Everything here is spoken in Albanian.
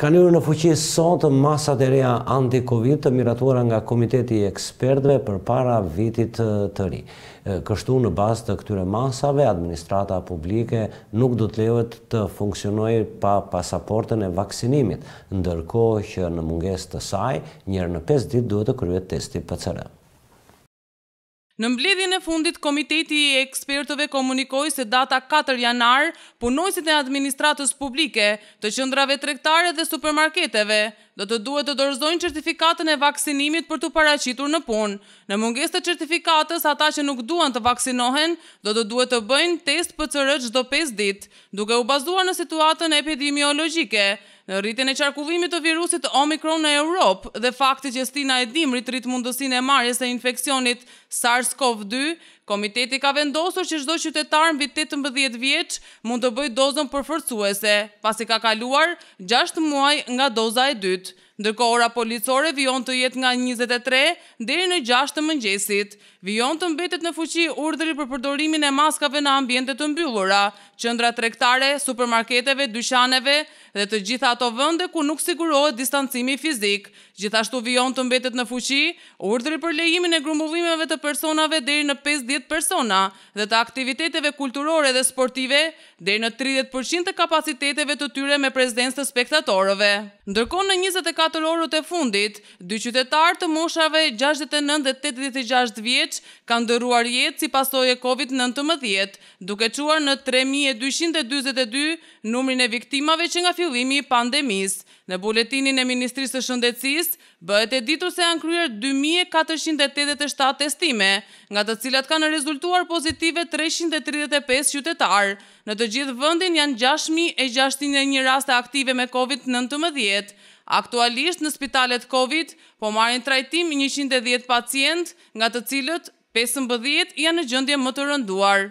Kanë njërë në fuqi sotë masat e reja anti-Covid të miratuara nga Komiteti Ekspertve për para vitit të ri. Kështu në bazë të këtyre masave, administrata publike nuk do të lehet të funksionoj pa pasaportën e vaksinimit, ndërko që në munges të saj, njërë në 5 dit duhet të kryet testi pcr Në mbledhjën e fundit, Komiteti i ekspertëve komunikoj se data 4 janar, punojësit e administratës publike të qëndrave trektare dhe supermarketeve do të duhet të dorëzojnë certifikatën e vaksinimit për të paracitur në punë. Në munges të certifikatës, ata që nuk duan të vaksinohen, do të duhet të bëjnë test për cërët gjdo 5 dit, duke u bazuar në situatën epidemiologike, rritin e qarkullimit të virusit Omikron në Europë dhe fakti që stina e dimrit rritë mundësin e marjes e infekcionit SARS-CoV-2, komiteti ka vendosur që shdo qytetar në vit 18 vjeqë mund të bëjt dozën përfërcuese, pasi ka kaluar 6 muaj nga doza e dytë ndërko ora policore vion të jetë nga 23 dhe në 6 të mëngjesit. Vion të mbetet në fuqi urdhëri për përdorimin e maskave në ambjente të mbyllura, qëndra trektare, supermarketeve, dyshaneve dhe të gjitha ato vënde ku nuk sigurohet distancimi fizik. Gjithashtu vion të mbetet në fuqi urdhëri për lejimin e grumbullimeve të personave dhe në 50 persona dhe të aktiviteteve kulturore dhe sportive dhe në 30% të kapaciteteve të tyre me prezidens të spektatorove. Ndërko në 24 24 orët e fundit, dy qytetarë të moshave 69 dhe 86 vjeqë kanë dëruar jetë si pasoje e COVID-19, duke quar në 3222 numrin e viktimave që nga fillimi i pandemis. Në buletinin e Ministrisë të Shëndecis, bëhet e ditur se janë kryer 2487 testime, nga të cilat kanë rezultuar pozitive 335 qytetarë. Në të gjithë vëndin janë 6.601 raste aktive me COVID-19, Aktualisht në spitalet COVID, po marrin trajtim 110 pacient, nga të cilët 15 janë në gjëndje më të rënduar.